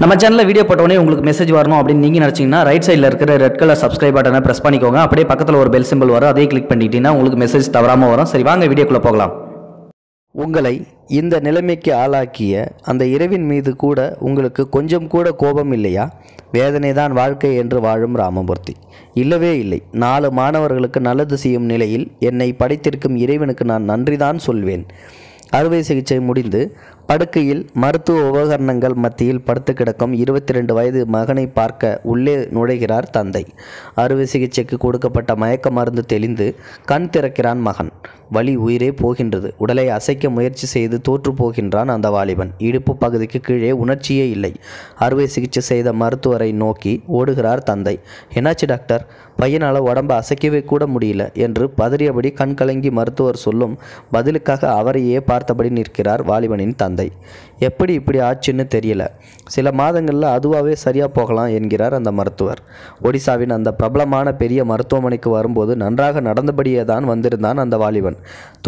நம்ம சேனலில் வீடியோ போட்டோடனே உங்களுக்கு மெசேஜ் வரணும் அப்படின்னு நீங்கள் நினச்சிங்கன்னா ரைட் சைடில் இருக்கிற ரெட் கலர் சப்ஸ்கிரைப் பட்டனை ப்ரெஸ் பண்ணிக்கோங்க அப்படியே பக்கத்தில் ஒரு பெல் சிம்பிள் வரும் அதே கிளிக் பண்ணிட்டீங்கன்னா உங்களுக்கு மெசேஜ் தவறாமல் வரும் சரி வாங்க வீடியோக்குள்ளே போகலாம் உங்களை இந்த நிலைமைக்கு ஆளாக்கிய அந்த இரவின் மீது கூட உங்களுக்கு கொஞ்சம் கூட கோபம் இல்லையா வேதனை தான் வாழ்க்கை என்று வாழும் ராமமூர்த்தி இல்லவே இல்லை நாலு மாணவர்களுக்கு நல்லது செய்யும் நிலையில் என்னை படைத்திருக்கும் இறைவனுக்கு நான் நன்றிதான் சொல்வேன் அறுவை சிகிச்சை முடிந்து படுக்கையில் மருத்துவ உபகரணங்கள் மத்தியில் படுத்து கிடக்கும் இருபத்தி ரெண்டு வயது மகனை பார்க்க உள்ளே நுழைகிறார் தந்தை அறுவை சிகிச்சைக்கு கொடுக்கப்பட்ட மயக்க மருந்து தெளிந்து கண் திறக்கிறான் மகன் வலி உயிரே போகின்றது உடலை அசைக்க முயற்சி செய்து தோற்று போகின்றான் அந்த வாலிபன் இடுப்பு பகுதிக்கு கீழே உணர்ச்சியே இல்லை அறுவை சிகிச்சை செய்த மருத்துவரை நோக்கி ஓடுகிறார் தந்தை என்னாச்சு டாக்டர் பையனால் உடம்பை அசைக்கவே கூட முடியல என்று பதறியபடி கண்கலங்கி மருத்துவர் சொல்லும் பதிலுக்காக அவரையே பார்த்தபடி நிற்கிறார் வாலிபனின் தந்தை தந்தை எப்படி இப்படி ஆச்சுன்னு தெரியல சில மாதங்களில் அதுவாகவே சரியாக போகலாம் என்கிறார் அந்த மருத்துவர் ஒடிசாவின் அந்த பிரபலமான பெரிய மருத்துவமனைக்கு வரும்போது நன்றாக நடந்தபடியே தான் வந்திருந்தான் அந்த வாலிபன்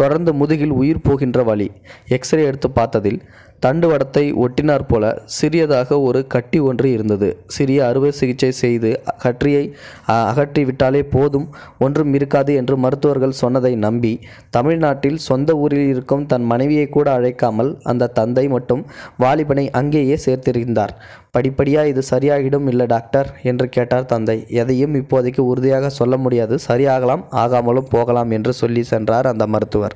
தொடர்ந்து முதுகில் உயிர் போகின்ற வழி எக்ஸ்ரே எடுத்து பார்த்ததில் தண்டுவடத்தை ஒட்டினார் போல சிறியதாக ஒரு கட்டி ஒன்று இருந்தது சிறிய அறுவை சிகிச்சை செய்து கற்றியை அகற்றிவிட்டாலே போதும் ஒன்றும் இருக்காது என்று மருத்துவர்கள் சொன்னதை நம்பி தமிழ்நாட்டில் சொந்த ஊரில் இருக்கும் தன் மனைவியை கூட அழைக்காமல் அந்த தந்தை மட்டும் வாலிபனை அங்கேயே சேர்த்திருந்தார் படிப்படியாக இது சரியாகிடும் இல்லை டாக்டர் என்று கேட்டார் தந்தை எதையும் இப்போதைக்கு உறுதியாக சொல்ல முடியாது சரியாகலாம் ஆகாமலும் போகலாம் என்று சொல்லி சென்றார் அந்த மருத்துவர்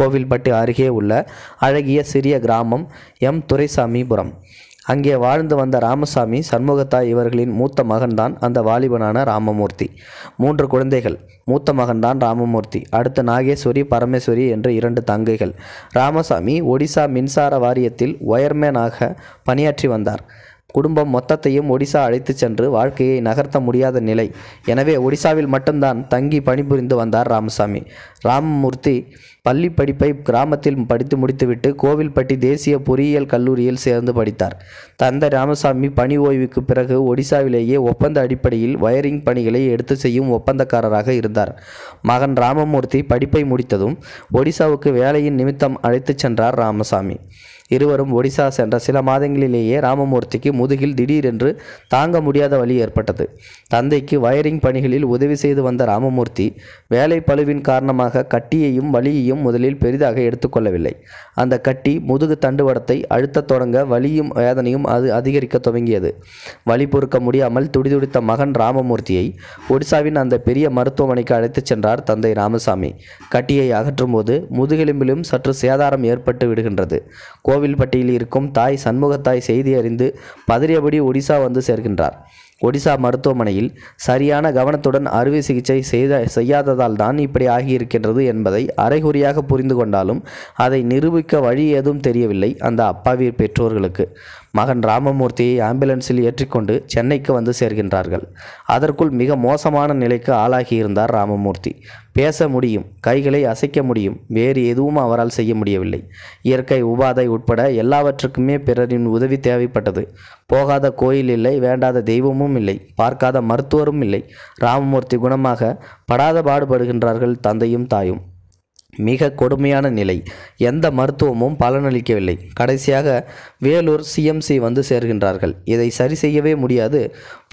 கோவில்பட்டு அருகே உள்ள அழகிய சிறிய கிராமம் எம் துரைசாமிபுரம் அங்கே வாழ்ந்து வந்த ராமசாமி சண்முகத்தாய் இவர்களின் மூத்த மகன்தான் அந்த வாலிபனான ராமமூர்த்தி மூன்று குழந்தைகள் மூத்த மகன்தான் ராமமூர்த்தி அடுத்து நாகேஸ்வரி பரமேஸ்வரி என்ற இரண்டு தங்கைகள் ராமசாமி ஒடிசா மின்சார வாரியத்தில் ஒயர்மேனாக பணியாற்றி வந்தார் குடும்பம் மொத்தத்தையும் ஒடிசா அழைத்து சென்று வாழ்க்கையை நகர்த்த முடியாத நிலை எனவே ஒடிசாவில் மட்டும்தான் தங்கி பணிபுரிந்து வந்தார் ராமசாமி ராமமூர்த்தி பள்ளி படிப்பை கிராமத்தில் படித்து முடித்துவிட்டு கோவில்பட்டி தேசிய பொறியியல் கல்லூரியில் சேர்ந்து படித்தார் தந்தை ராமசாமி பணி ஓய்வுக்கு பிறகு ஒடிசாவிலேயே ஒப்பந்த அடிப்படையில் வயரிங் பணிகளை எடுத்து செய்யும் ஒப்பந்தக்காரராக இருந்தார் மகன் ராமமூர்த்தி படிப்பை முடித்ததும் ஒடிசாவுக்கு வேலையின் நிமித்தம் அழைத்து சென்றார் ராமசாமி இருவரும் ஒடிசா சென்ற சில மாதங்களிலேயே ராமமூர்த்திக்கு முதுகில் திடீரென்று தாங்க முடியாத வழி ஏற்பட்டது தந்தைக்கு வயரிங் பணிகளில் உதவி செய்து வந்த ராமமூர்த்தி வேலை பழுவின் காரணமாக கட்டியையும் வலியையும் முதலில் பெரிதாக எடுத்துக்கொள்ளவில்லை அந்த கட்டி முதுகு தண்டுவடத்தை அழுத்தத் தொடங்க வலியும் வேதனையும் அது அதிகரிக்க துவங்கியது வலி பொறுக்க முடியாமல் துடிதுடித்த மகன் ராமமூர்த்தியை ஒடிசாவின் அந்த பெரிய மருத்துவமனைக்கு அழைத்துச் சென்றார் தந்தை ராமசாமி கட்டியை அகற்றும் போது முதுகெலும்பிலும் சற்று சேதாரம் ஏற்பட்டு விடுகின்றது கோவில்பட்டியில் இருக்கும் தாய் சண்முகத்தாய் செய்தி அறிந்து பதறியபடி ஒடிசா வந்து சேர்கின்றார் ஒடிசா மருத்துவமனையில் சரியான கவனத்துடன் அறுவை சிகிச்சை செய்த செய்யாததால் தான் இப்படி ஆகியிருக்கின்றது என்பதை அரைகுறியாக புரிந்து கொண்டாலும் அதை நிரூபிக்க வழி ஏதும் தெரியவில்லை அந்த அப்பாவி பெற்றோர்களுக்கு மகன் ராமமூர்த்தியை ஆம்புலன்ஸில் ஏற்றிக்கொண்டு சென்னைக்கு வந்து சேர்கின்றார்கள் அதற்குள் மிக மோசமான நிலைக்கு ஆளாகியிருந்தார் ராமமூர்த்தி பேச முடியும் கைகளை அசைக்க முடியும் வேறு எதுவும் அவரால் செய்ய முடியவில்லை இயற்கை உபாதை உட்பட எல்லாவற்றுக்குமே பிறரின் உதவி தேவைப்பட்டது போகாத கோயில் இல்லை வேண்டாத தெய்வமும் இல்லை பார்க்காத மருத்துவரும் இல்லை ராமமூர்த்தி குணமாக படாத பாடுபடுகின்றார்கள் தந்தையும் தாயும் மிக கொடுமையான நிலை எந்த மருத்துவமும் பலனளிக்கவில்லை கடைசியாக வேலூர் சிஎம்சி வந்து சேர்கின்றார்கள் இதை சரி செய்யவே முடியாது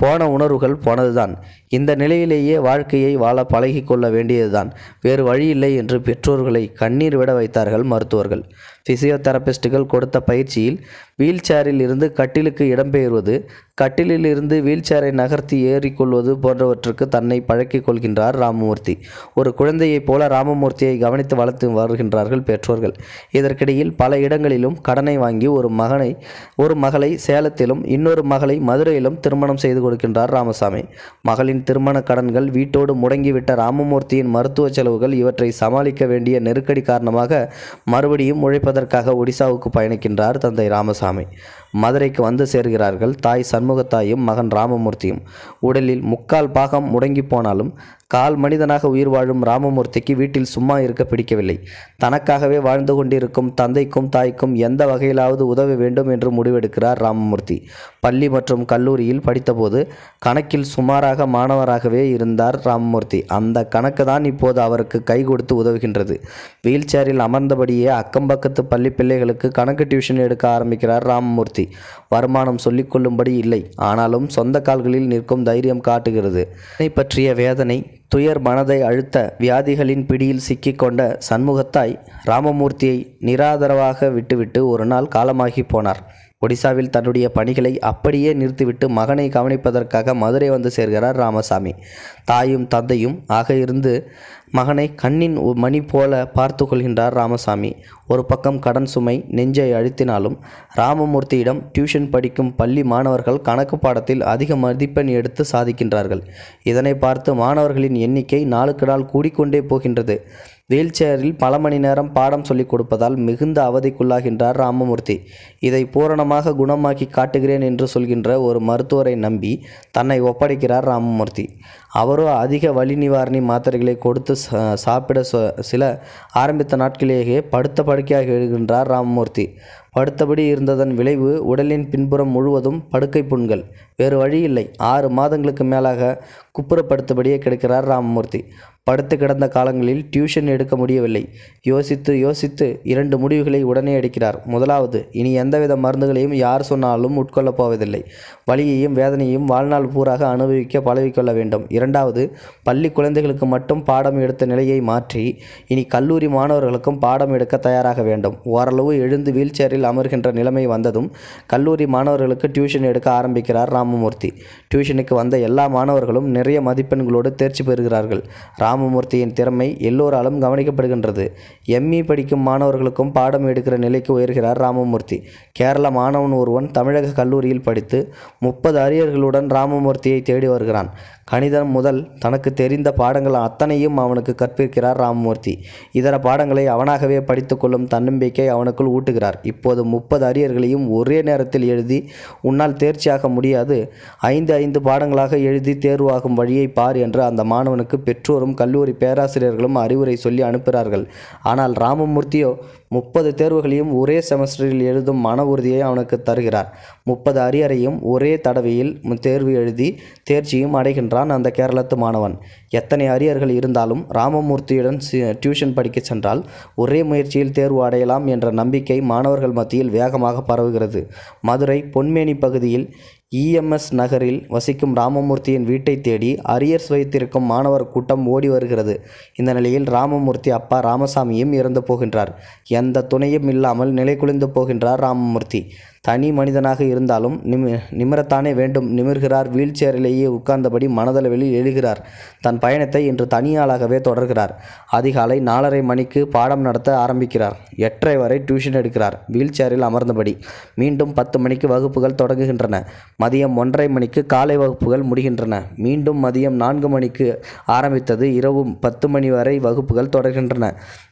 போன உணர்வுகள் போனதுதான் இந்த நிலையிலேயே வாழ்க்கையை வாழ பழகி கொள்ள வேண்டியதுதான் வேறு வழி இல்லை என்று பெற்றோர்களை கண்ணீர் விட வைத்தார்கள் மருத்துவர்கள் பிசியோதெரபிஸ்டுகள் கொடுத்த பயிற்சியில் வீல் சேரில் இருந்து கட்டிலுக்கு இடம்பெயர்வது கட்டிலில் இருந்து வீல் சேரை நகர்த்தி ஏறிக்கொள்வது போன்றவற்றுக்கு தன்னை பழக்கிக் கொள்கின்றார் ராமமூர்த்தி ஒரு குழந்தையைப் போல ராமமூர்த்தியை கவனித்த படித்து வளர்த்து வருகின்றார்கள் பெற்றோர்கள் இதற்கிடையில் பல இடங்களிலும் கடனை வாங்கி ஒரு மகனை ஒரு மகளை சேலத்திலும் இன்னொரு மகளை மதுரையிலும் திருமணம் செய்து கொடுக்கின்றார் ராமசாமி மகளின் திருமண கடன்கள் வீட்டோடு முடங்கிவிட்ட ராமமூர்த்தியின் மருத்துவ செலவுகள் இவற்றை சமாளிக்க வேண்டிய நெருக்கடி காரணமாக மறுபடியும் உழைப்பதற்காக ஒடிசாவுக்கு பயணிக்கின்றார் தந்தை ராமசாமி மதுரைக்கு வந்து சேர்கிறார்கள் தாய் சண்முகத்தாயும் மகன் ராமமூர்த்தியும் உடலில் முக்கால் பாகம் முடங்கி போனாலும் கால் மனிதனாக உயிர் வாழும் ராமமூர்த்திக்கு வீட்டில் சும்மா இருக்க பிடிக்கவில்லை தனக்காகவே வாழ்ந்து கொண்டிருக்கும் தந்தைக்கும் தாய்க்கும் எந்த வகையிலாவது உதவ வேண்டும் என்று முடிவெடுக்கிறார் ராமமூர்த்தி பள்ளி மற்றும் கல்லூரியில் படித்தபோது கணக்கில் சுமாராக மாணவராகவே இருந்தார் ராமமூர்த்தி அந்த கணக்கு தான் இப்போது அவருக்கு கை கொடுத்து உதவுகின்றது வீல் சேரில் அமர்ந்தபடியே அக்கம்பக்கத்து பள்ளி பிள்ளைகளுக்கு கணக்கு டியூஷன் எடுக்க ஆரம்பிக்கிறார் ராமமூர்த்தி சக்தி வருமானம் சொல்லிக்கொள்ளும்படி இல்லை ஆனாலும் சொந்த கால்களில் நிற்கும் தைரியம் காட்டுகிறது இதனை பற்றிய வேதனை துயர் மனதை அழுத்த வியாதிகளின் பிடியில் சிக்கிக்கொண்ட சண்முகத்தாய் ராமமூர்த்தியை நிராதரவாக விட்டுவிட்டு ஒரு நாள் காலமாகி போனார் ஒடிசாவில் தன்னுடைய பணிகளை அப்படியே நிறுத்திவிட்டு மகனை கவனிப்பதற்காக மதுரை வந்து சேர்கிறார் ராமசாமி தாயும் தந்தையும் ஆக இருந்து மகனை கண்ணின் மணி போல பார்த்து கொள்கின்றார் ராமசாமி ஒரு பக்கம் கடன் சுமை நெஞ்சை அழுத்தினாலும் ராமமூர்த்தியிடம் டியூஷன் படிக்கும் பள்ளி மாணவர்கள் கணக்கு பாடத்தில் அதிக மதிப்பெண் எடுத்து சாதிக்கின்றார்கள் இதனை பார்த்து மாணவர்களின் எண்ணிக்கை நாளுக்கு நாள் கூடிக்கொண்டே போகின்றது வீல்சேரில் பல மணி நேரம் பாடம் சொல்லிக் கொடுப்பதால் மிகுந்த அவதிக்குள்ளாகின்றார் ராமமூர்த்தி இதை பூரணமாக குணமாக்கி காட்டுகிறேன் என்று சொல்கின்ற ஒரு மருத்துவரை நம்பி தன்னை ஒப்படைக்கிறார் ராமமூர்த்தி அவரோ அதிக வலி நிவாரணி மாத்திரைகளை கொடுத்து சாப்பிட சில ஆரம்பித்த நாட்களிலேயே படுத்த படுக்கையாக எழுகின்றார் ராமமூர்த்தி படுத்தபடி இருந்ததன் விளைவு உடலின் பின்புறம் முழுவதும் படுக்கை புண்கள் வேறு வழி இல்லை ஆறு மாதங்களுக்கு மேலாக குப்புறப்படுத்தபடியே கிடக்கிறார் ராமமூர்த்தி படுத்து கிடந்த காலங்களில் டியூஷன் எடுக்க முடியவில்லை யோசித்து யோசித்து இரண்டு முடிவுகளை உடனே எடுக்கிறார் முதலாவது இனி எந்தவித மருந்துகளையும் யார் சொன்னாலும் உட்கொள்ளப் போவதில்லை வழியையும் வேதனையும் வாழ்நாள் பூராக அனுபவிக்க பழகிக்கொள்ள வேண்டும் இரண்டாவது பள்ளி குழந்தைகளுக்கு மட்டும் பாடம் எடுத்த நிலையை மாற்றி இனி கல்லூரி மாணவர்களுக்கும் பாடம் எடுக்க தயாராக வேண்டும் ஓரளவு எழுந்து வீல் வகுப்பில் அமர்கின்ற நிலைமை வந்ததும் கல்லூரி மாணவர்களுக்கு டியூஷன் எடுக்க ஆரம்பிக்கிறார் ராமமூர்த்தி டியூஷனுக்கு வந்த எல்லா மாணவர்களும் நிறைய மதிப்பெண்களோடு தேர்ச்சி பெறுகிறார்கள் ராமமூர்த்தியின் திறமை எல்லோராலும் கவனிக்கப்படுகின்றது எம்இ e. படிக்கும் மாணவர்களுக்கும் பாடம் எடுக்கிற நிலைக்கு உயர்கிறார் ராமமூர்த்தி கேரள மாணவன் ஒருவன் தமிழக கல்லூரியில் படித்து முப்பது அரியர்களுடன் ராமமூர்த்தியை தேடி வருகிறான் கணிதம் முதல் தனக்கு தெரிந்த பாடங்கள் அத்தனையும் அவனுக்கு கற்பிக்கிறார் ராமமூர்த்தி இதர பாடங்களை அவனாகவே படித்துக்கொள்ளும் தன்னம்பிக்கை அவனுக்குள் ஊட்டுகிறார் இப்போது முப்பது அரியர்களையும் ஒரே நேரத்தில் எழுதி உன்னால் தேர்ச்சியாக முடியாது ஐந்து ஐந்து பாடங்களாக எழுதி தேர்வாகும் வழியை பார் என்று அந்த மாணவனுக்கு பெற்றோரும் கல்லூரி பேராசிரியர்களும் அறிவுரை சொல்லி அனுப்புகிறார்கள் ஆனால் ராமமூர்த்தியோ முப்பது தேர்வுகளையும் ஒரே செமஸ்டரில் எழுதும் மன உறுதியை அவனுக்கு தருகிறார் முப்பது அரியறையும் ஒரே தடவையில் தேர்வு எழுதி தேர்ச்சியும் அடைகின்றான் அந்த கேரளத்து மாணவன் எத்தனை அரியர்கள் இருந்தாலும் ராமமூர்த்தியுடன் டியூஷன் படிக்க சென்றால் ஒரே முயற்சியில் தேர்வு அடையலாம் என்ற நம்பிக்கை மாணவர்கள் மத்தியில் வேகமாக பரவுகிறது மதுரை பொன்மேனி பகுதியில் இஎம்எஸ் நகரில் வசிக்கும் ராமமூர்த்தியின் வீட்டை தேடி அரியர்ஸ் வைத்திருக்கும் மாணவர் கூட்டம் ஓடி வருகிறது இந்த நிலையில் ராமமூர்த்தி அப்பா ராமசாமியும் இறந்து போகின்றார் எந்த துணையும் இல்லாமல் நிலை நிலைகுலைந்து போகின்றார் ராமமூர்த்தி தனி மனிதனாக இருந்தாலும் நிமி நிமிரத்தானே வேண்டும் நிமிர்கிறார் வீல் சேரிலேயே உட்கார்ந்தபடி மனதளவில் எழுகிறார் தன் பயணத்தை இன்று தனியாளாகவே தொடர்கிறார் அதிகாலை நாலரை மணிக்கு பாடம் நடத்த ஆரம்பிக்கிறார் எட்டரை வரை டியூஷன் எடுக்கிறார் வீல் சேரில் அமர்ந்தபடி மீண்டும் பத்து மணிக்கு வகுப்புகள் தொடங்குகின்றன மதியம் ஒன்றரை மணிக்கு காலை வகுப்புகள் முடிகின்றன மீண்டும் மதியம் நான்கு மணிக்கு ஆரம்பித்தது இரவும் பத்து மணி வரை வகுப்புகள் தொடர்கின்றன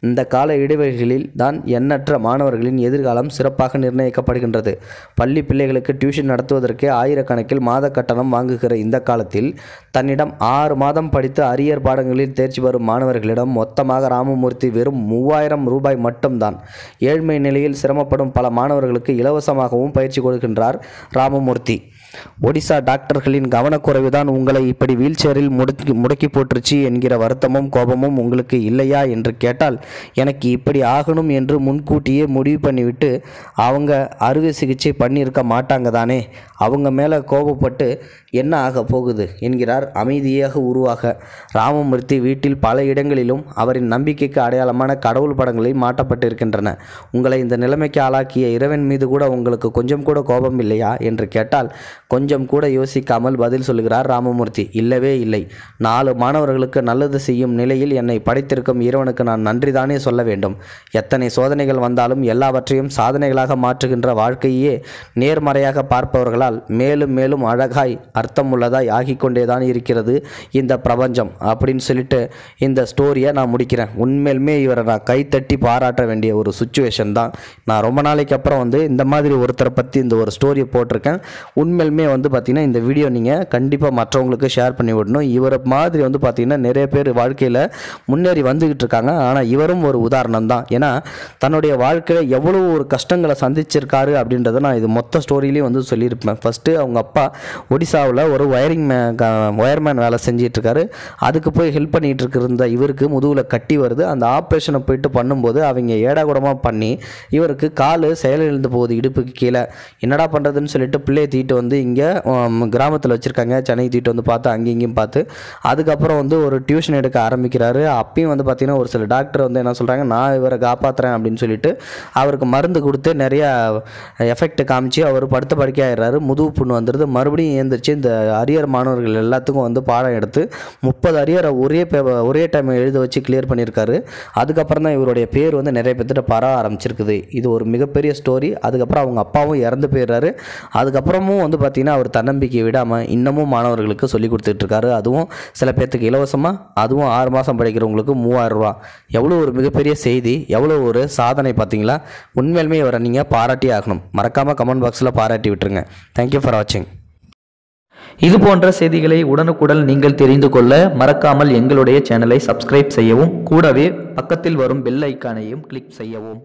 இந்த கால இடைவெளிகளில் தான் எண்ணற்ற மாணவர்களின் எதிர்காலம் சிறப்பாக நிர்ணயிக்கப்படுகின்றது பள்ளி பிள்ளைகளுக்கு டியூஷன் நடத்துவதற்கே ஆயிரக்கணக்கில் மாத கட்டணம் வாங்குகிற இந்த காலத்தில் தன்னிடம் ஆறு மாதம் படித்து அரியர் பாடங்களில் தேர்ச்சி வரும் மாணவர்களிடம் மொத்தமாக ராமமூர்த்தி வெறும் மூவாயிரம் ரூபாய் மட்டும்தான் ஏழ்மை நிலையில் சிரமப்படும் பல மாணவர்களுக்கு இலவசமாகவும் பயிற்சி கொடுக்கின்றார் ராமமூர்த்தி ஒடிசா டாக்டர்களின் கவனக்குறைவு தான் உங்களை இப்படி வீல்சேரில் முடக்கி முடக்கி போட்டுருச்சு என்கிற வருத்தமும் கோபமும் உங்களுக்கு இல்லையா என்று கேட்டால் எனக்கு இப்படி ஆகணும் என்று முன்கூட்டியே முடிவு பண்ணிவிட்டு அவங்க அறுவை சிகிச்சை பண்ணியிருக்க மாட்டாங்க தானே அவங்க மேலே கோபப்பட்டு என்ன ஆக போகுது என்கிறார் அமைதியாக உருவாக ராமமூர்த்தி வீட்டில் பல இடங்களிலும் அவரின் நம்பிக்கைக்கு அடையாளமான கடவுள் படங்களை மாட்டப்பட்டிருக்கின்றன உங்களை இந்த நிலைமைக்கு ஆளாக்கிய இறைவன் மீது கூட உங்களுக்கு கொஞ்சம் கூட கோபம் இல்லையா என்று கேட்டால் கொஞ்சம் கூட யோசிக்காமல் பதில் சொல்கிறார் ராமமூர்த்தி இல்லவே இல்லை நாலு மாணவர்களுக்கு நல்லது செய்யும் நிலையில் என்னை படைத்திருக்கும் இறைவனுக்கு நான் நன்றிதானே சொல்ல வேண்டும் எத்தனை சோதனைகள் வந்தாலும் எல்லாவற்றையும் சாதனைகளாக மாற்றுகின்ற வாழ்க்கையே நேர்மறையாக பார்ப்பவர்களால் மேலும் மேலும் அழகாய் அர்த்தம் உள்ளதாய் ஆகிக்கொண்டே இருக்கிறது இந்த பிரபஞ்சம் அப்படின்னு சொல்லிட்டு இந்த ஸ்டோரியை நான் முடிக்கிறேன் உண்மையிலுமே இவரை நான் கைத்தட்டி பாராட்ட வேண்டிய ஒரு சுச்சுவேஷன் தான் நான் ரொம்ப நாளைக்கு அப்புறம் வந்து இந்த மாதிரி ஒருத்தரை பற்றி இந்த ஒரு ஸ்டோரியை போட்டிருக்கேன் உண்மையிலுமே எல்லாருமே வந்து பார்த்திங்கன்னா இந்த வீடியோ நீங்கள் கண்டிப்பாக மற்றவங்களுக்கு ஷேர் பண்ணி விடணும் இவரை மாதிரி வந்து பார்த்திங்கன்னா நிறைய பேர் வாழ்க்கையில் முன்னேறி வந்துக்கிட்டு இருக்காங்க ஆனால் இவரும் ஒரு உதாரணம் தான் ஏன்னா தன்னுடைய வாழ்க்கையில் எவ்வளோ ஒரு கஷ்டங்களை சந்திச்சிருக்காரு அப்படின்றத நான் இது மொத்த ஸ்டோரியிலையும் வந்து சொல்லியிருப்பேன் ஃபஸ்ட்டு அவங்க அப்பா ஒடிசாவில் ஒரு ஒயரிங் மே ஒயர்மேன் வேலை செஞ்சிட்ருக்காரு அதுக்கு போய் ஹெல்ப் பண்ணிகிட்டு இருக்கிற இவருக்கு முதுகில் கட்டி வருது அந்த ஆப்ரேஷனை போயிட்டு பண்ணும்போது அவங்க ஏடாகூடமாக பண்ணி இவருக்கு கால் செயலிழந்து போகுது இடுப்புக்கு கீழே என்னடா பண்ணுறதுன்னு சொல்லிட்டு பிள்ளையை தீட்டு வந்து இங்கே இங்கே கிராமத்தில் வச்சுருக்காங்க சென்னை தீட்டு வந்து பார்த்து அங்கே இங்கேயும் பார்த்து அதுக்கப்புறம் வந்து ஒரு டியூஷன் எடுக்க ஆரம்பிக்கிறாரு அப்பயும் வந்து பார்த்திங்கன்னா ஒரு சில டாக்டர் வந்து என்ன சொல்கிறாங்க நான் இவரை காப்பாற்றுறேன் அப்படின்னு சொல்லிட்டு அவருக்கு மருந்து கொடுத்து நிறையா எஃபெக்ட் காமிச்சு அவர் படுத்த படுக்கையாயிடுறாரு முதுகு புண்ணு வந்துடுது மறுபடியும் எழுந்திரிச்சு இந்த அரியர் மாணவர்கள் எல்லாத்துக்கும் வந்து பாடம் எடுத்து முப்பது அரியரை ஒரே பே ஒரே டைம் எழுத வச்சு கிளியர் பண்ணியிருக்காரு அதுக்கப்புறம் தான் இவருடைய பேர் வந்து நிறைய பேர்த்திட்ட பரவ ஆரம்பிச்சிருக்குது இது ஒரு மிகப்பெரிய ஸ்டோரி அதுக்கப்புறம் அவங்க அப்பாவும் இறந்து போயிடுறாரு அதுக்கப்புறமும் வந்து பார்த்திங்கன்னா பார்த்தீங்கன்னா அவர் தன்னம்பிக்கையை விடாமல் இன்னமும் மாணவர்களுக்கு சொல்லிக் கொடுத்துட்ருக்காரு அதுவும் சில பேர்த்துக்கு இலவசமாக அதுவும் ஆறு மாதம் படிக்கிறவங்களுக்கு மூவாயிரரூவா எவ்வளோ ஒரு மிகப்பெரிய செய்தி எவ்வளோ ஒரு சாதனை பார்த்தீங்களா உண்மையிலுமே இவரை நீங்கள் பாராட்டி ஆகணும் மறக்காமல் கமெண்ட் பாக்ஸில் பாராட்டி விட்டுருங்க தேங்க்யூ ஃபார் வாட்சிங் இது போன்ற செய்திகளை உடனுக்குடன் நீங்கள் தெரிந்து கொள்ள மறக்காமல் எங்களுடைய சேனலை சப்ஸ்கிரைப் செய்யவும் கூடவே பக்கத்தில் வரும் பெல் ஐக்கானையும் கிளிக் செய்யவும்